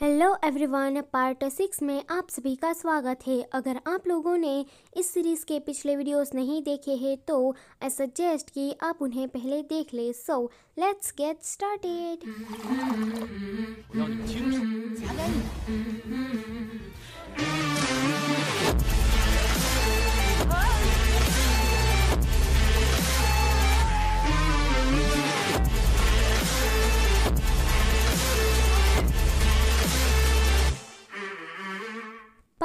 hello everyone part six में आप सभी का स्वागत है अगर आप लोगों ने इस सीरीज़ के पिछले वीडियोस नहीं देखे हैं तो आई सजेस्ट कि आप उन्हें पहले देख ले so let's get started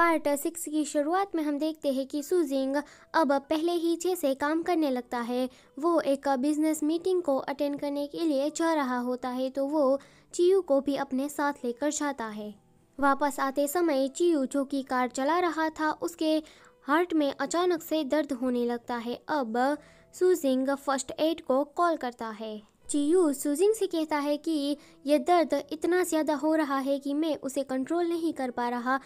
part six की शुरुआत में हम देखते हैं कि सुजिंग अब पहले ही जैसे काम करने लगता है वो एक बिजनेस मीटिंग को अटेंड करने के लिए जा रहा होता है तो वो चियू को भी अपने साथ लेकर जाता है वापस आते समय चियू जो कि कार चला रहा था उसके हार्ट में अचानक से दर्द होने लगता है अब सुजिंग फर्स्ट एड को कॉल करता है चियू सुजिंग से कहता है कि यह दर्द इतना ज़्यादा हो रहा है कि मैं उसे कंट्रोल नहीं कर पा रहा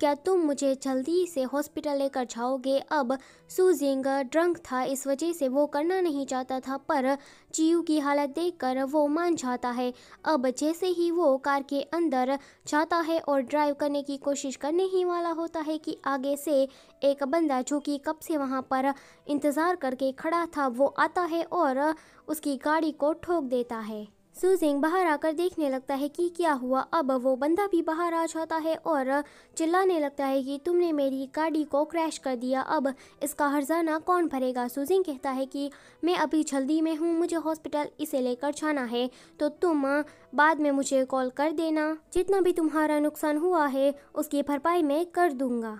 क्या तुम मुझे जल्दी से हॉस्पिटल लेकर जाओगे अब सूजिंग ड्रंक था इस वजह से वो करना नहीं चाहता था पर जीव की हालत देखकर वो मान जाता है अब जैसे ही वो कार के अंदर जाता है और ड्राइव करने की कोशिश करने ही वाला होता है कि आगे से एक बंदा जो कि कब से वहाँ पर इंतज़ार करके खड़ा था वो आता है और उसकी गाड़ी को ठोक देता है सुजिंग बाहर आकर देखने लगता है कि क्या हुआ अब वो बंदा भी बाहर आ जाता है और चिल्लाने लगता है कि तुमने मेरी गाड़ी को क्रैश कर दिया अब इसका हर्जाना कौन भरेगा सुजिंग कहता है कि मैं अभी जल्दी में हूँ मुझे हॉस्पिटल इसे लेकर जाना है तो तुम बाद में मुझे कॉल कर देना जितना भी तुम्हारा नुकसान हुआ है उसकी भरपाई मैं कर दूंगा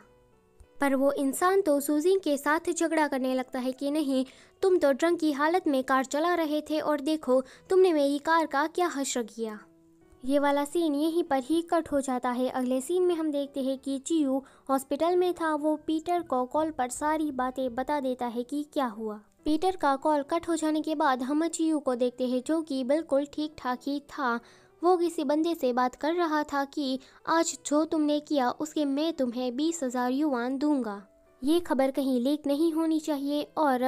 पर वो इंसान तो सूजी के साथ झगड़ा करने लगता है कि नहीं तुम तो ड्रंक की हालत में कार चला रहे थे और देखो तुमने मेरी कार का क्या हश्र किया ये वाला सीन यहीं पर ही कट हो जाता है अगले सीन में हम देखते हैं कि चियू हॉस्पिटल में था वो पीटर को कॉल पर सारी बातें बता देता है कि क्या हुआ पीटर का कॉल कट हो जाने के बाद हम चियू को देखते हैं जो कि बिल्कुल ठीक ठाक ही था वो किसी बंदे से बात कर रहा था कि आज जो तुमने किया उसके मैं तुम्हें बीस हज़ार युवान दूंगा ये खबर कहीं लीक नहीं होनी चाहिए और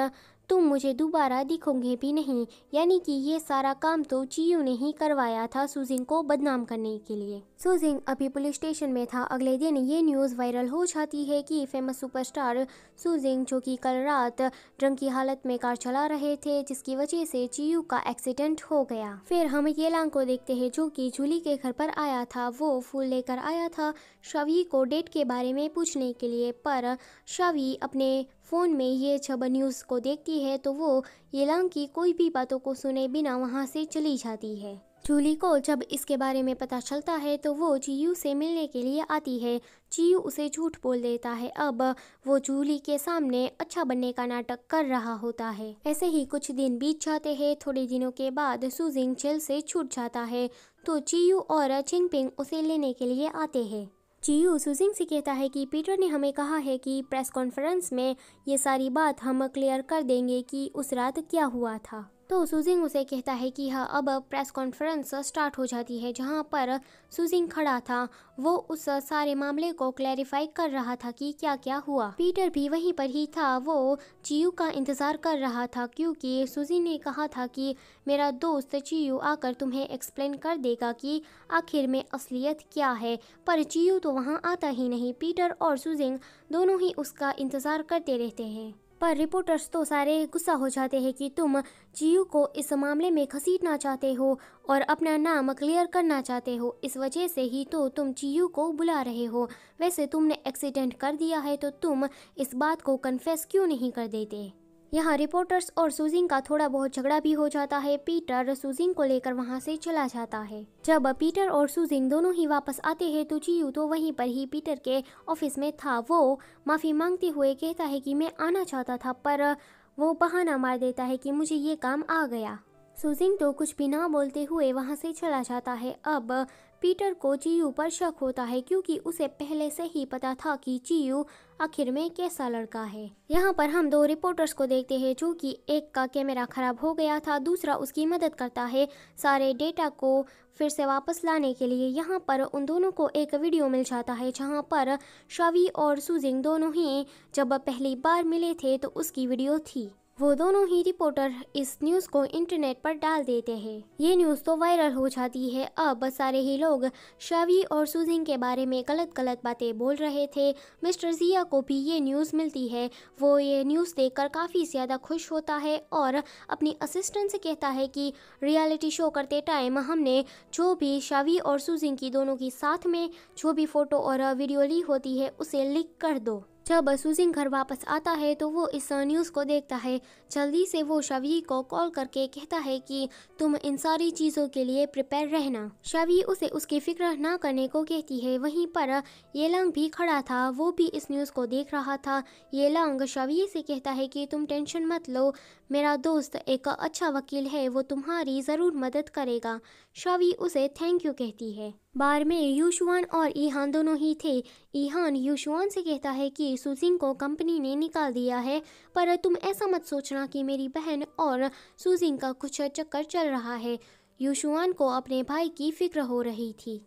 तुम मुझे दोबारा दिखोगे भी नहीं यानी कि ये सारा काम तो चीयू ने ही करवाया था सुजिंग को बदनाम करने के लिए सुजिंग अभी पुलिस स्टेशन में था अगले दिन ये न्यूज़ वायरल हो जाती है कि फेमस सुपरस्टार सुजिंग जो कि कल रात ड्रंक की हालत में कार चला रहे थे जिसकी वजह से चीयू का एक्सीडेंट हो गया फिर हम ये को देखते है जो की जूली के घर पर आया था वो फूल लेकर आया था शवी को डेट के बारे में पूछने के लिए पर शवी अपने फ़ोन में ये छब न्यूज़ को देखती है तो वो येलांग की कोई भी बातों को सुने बिना वहाँ से चली जाती है चूली को जब इसके बारे में पता चलता है तो वो चीयू से मिलने के लिए आती है चीयू उसे झूठ बोल देता है अब वो चूली के सामने अच्छा बनने का नाटक कर रहा होता है ऐसे ही कुछ दिन बीत जाते हैं थोड़े दिनों के बाद सुजिंग जेल से छूट जाता है तो चीयू और चिंगपिंग उसे लेने के लिए आते हैं चीयू सुजिंग से कहता है कि पीटर ने हमें कहा है कि प्रेस कॉन्फ्रेंस में ये सारी बात हम क्लियर कर देंगे कि उस रात क्या हुआ था तो सुजिंग उसे कहता है कि हाँ अब प्रेस कॉन्फ्रेंस स्टार्ट हो जाती है जहाँ पर सुजिंग खड़ा था वो उस सारे मामले को क्लैरिफाई कर रहा था कि क्या क्या हुआ पीटर भी वहीं पर ही था वो चियू का इंतज़ार कर रहा था क्योंकि सुजी ने कहा था कि मेरा दोस्त चियू आकर तुम्हें एक्सप्लेन कर देगा कि आखिर में असलियत क्या है पर चियू तो वहाँ आता ही नहीं पीटर और सुजिंग दोनों ही उसका इंतज़ार करते रहते हैं पर रिपोर्टर्स तो सारे गुस्सा हो जाते हैं कि तुम जियू को इस मामले में घसीटना चाहते हो और अपना नाम क्लियर करना चाहते हो इस वजह से ही तो तुम जियू को बुला रहे हो वैसे तुमने एक्सीडेंट कर दिया है तो तुम इस बात को कन्फेस क्यों नहीं कर देते यहाँ रिपोर्टर्स और सुजिंग का थोड़ा बहुत झगड़ा भी हो जाता है पीटर सुजिंग को लेकर वहाँ से चला जाता है जब पीटर और सुजिंग दोनों ही वापस आते हैं तो चियू तो वहीं पर ही पीटर के ऑफिस में था वो माफ़ी मांगते हुए कहता है कि मैं आना चाहता था पर वो बहाना मार देता है कि मुझे ये काम आ गया सुजिंग तो कुछ भी ना बोलते हुए वहाँ से चला जाता है अब पीटर को चीयू पर शक होता है क्योंकि उसे पहले से ही पता था कि चीयू आखिर में कैसा लड़का है यहाँ पर हम दो रिपोर्टर्स को देखते हैं जो कि एक का कैमरा खराब हो गया था दूसरा उसकी मदद करता है सारे डेटा को फिर से वापस लाने के लिए यहाँ पर उन दोनों को एक वीडियो मिल जाता है जहाँ पर शवी और सुजिंग दोनों ही जब पहली बार मिले थे तो उसकी वीडियो थी वो दोनों ही रिपोर्टर इस न्यूज को इंटरनेट पर डाल देते हैं ये न्यूज तो वायरल हो जाती है अब सारे ही लोग शवी और सुजिंग के बारे में गलत गलत बातें बोल रहे थे मिस्टर जिया को भी ये न्यूज मिलती है वो ये न्यूज देखकर काफी ज्यादा खुश होता है और अपनी असिस्टेंट से कहता है कि रियलिटी शो करते टाइम हमने जो भी शवी और सुजिंग की दोनों की साथ में जो भी फोटो और वीडियो ली होती है उसे लिख कर दो जब सुजिंग घर वापस आता है तो वो इस न्यूज़ को देखता है जल्दी से वो शवी को कॉल करके कहता है कि तुम इन सारी चीज़ों के लिए प्रिपेयर रहना शवी उसे उसकी फिक्र ना करने को कहती है वहीं पर ये लंग भी खड़ा था वो भी इस न्यूज़ को देख रहा था ये लंग से कहता है कि तुम टेंशन मत लो मेरा दोस्त एक अच्छा वकील है वो तुम्हारी ज़रूर मदद करेगा शवी उसे थैंक यू कहती है बार में युशुआन और ईहान दोनों ही थे ईहान युशुआन से कहता है कि सुजिंग को कंपनी ने निकाल दिया है पर तुम ऐसा मत सोचना कि मेरी बहन और सुजिंग का कुछ चक्कर चल रहा है युशुआन को अपने भाई की फिक्र हो रही थी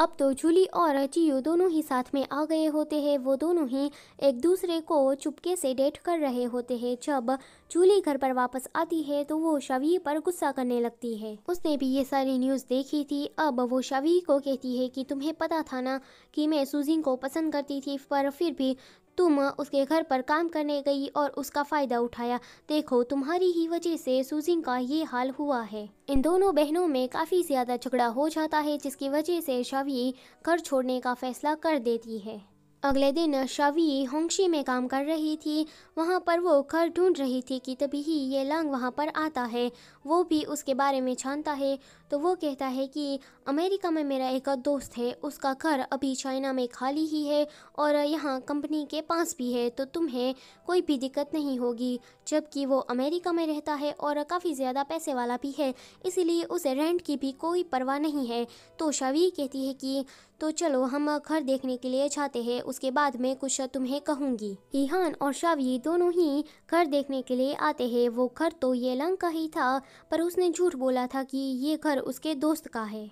अब तो जूली और चियो दोनों ही साथ में आ गए होते हैं वो दोनों ही एक दूसरे को चुपके से डेट कर रहे होते हैं जब जूली घर पर वापस आती है तो वो शवी पर गुस्सा करने लगती है उसने भी ये सारी न्यूज़ देखी थी अब वो शवी को कहती है कि तुम्हें पता था ना कि मैं सुजिंग को पसंद करती थी पर फिर भी तुम तो उसके घर पर काम करने गई और उसका फ़ायदा उठाया देखो तुम्हारी ही वजह से सूजिंग का ये हाल हुआ है इन दोनों बहनों में काफ़ी ज़्यादा झगड़ा हो जाता है जिसकी वजह से शवी घर छोड़ने का फैसला कर देती है अगले दिन शवी होंगशी में काम कर रही थी वहाँ पर वो घर ढूंढ रही थी कि तभी ही ये लंग वहाँ पर आता है वो भी उसके बारे में छानता है तो वो कहता है कि अमेरिका में मेरा एक दोस्त है उसका घर अभी चाइना में खाली ही है और यहाँ कंपनी के पास भी है तो तुम्हें कोई भी दिक्कत नहीं होगी जबकि वो अमेरिका में रहता है और काफ़ी ज़्यादा पैसे वाला भी है इसीलिए उसे रेंट की भी कोई परवाह नहीं है तो शवी कहती है कि तो चलो हम घर देखने के लिए जाते हैं उसके बाद मैं कुछ तुम्हें कहूंगी ईहान और शव ये दोनों ही घर देखने के लिए आते हैं वो घर तो ये लंग का ही था पर उसने झूठ बोला था कि ये घर उसके दोस्त का है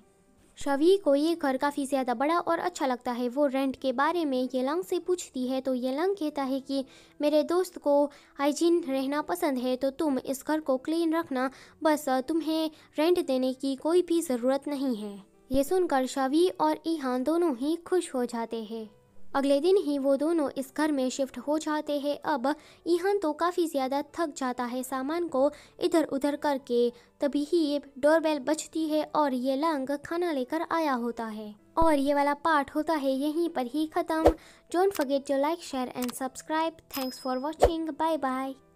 शवी को ये घर काफ़ी ज़्यादा बड़ा और अच्छा लगता है वो रेंट के बारे में येलंग से पूछती है तो येलंग कहता है कि मेरे दोस्त को हाइजीन रहना पसंद है तो तुम इस घर को क्लीन रखना बस तुम्हें रेंट देने की कोई भी ज़रूरत नहीं है ये सुनकर शवी और ईहान दोनों ही खुश हो जाते हैं अगले दिन ही वो दोनों इस घर में शिफ्ट हो जाते हैं अब ईहान तो काफ़ी ज़्यादा थक जाता है सामान को इधर उधर करके तभी ही डोरबेल बजती है और ये लंग खाना लेकर आया होता है और ये वाला पार्ट होता है यहीं पर ही ख़त्म don't forget to like share and subscribe thanks for watching bye bye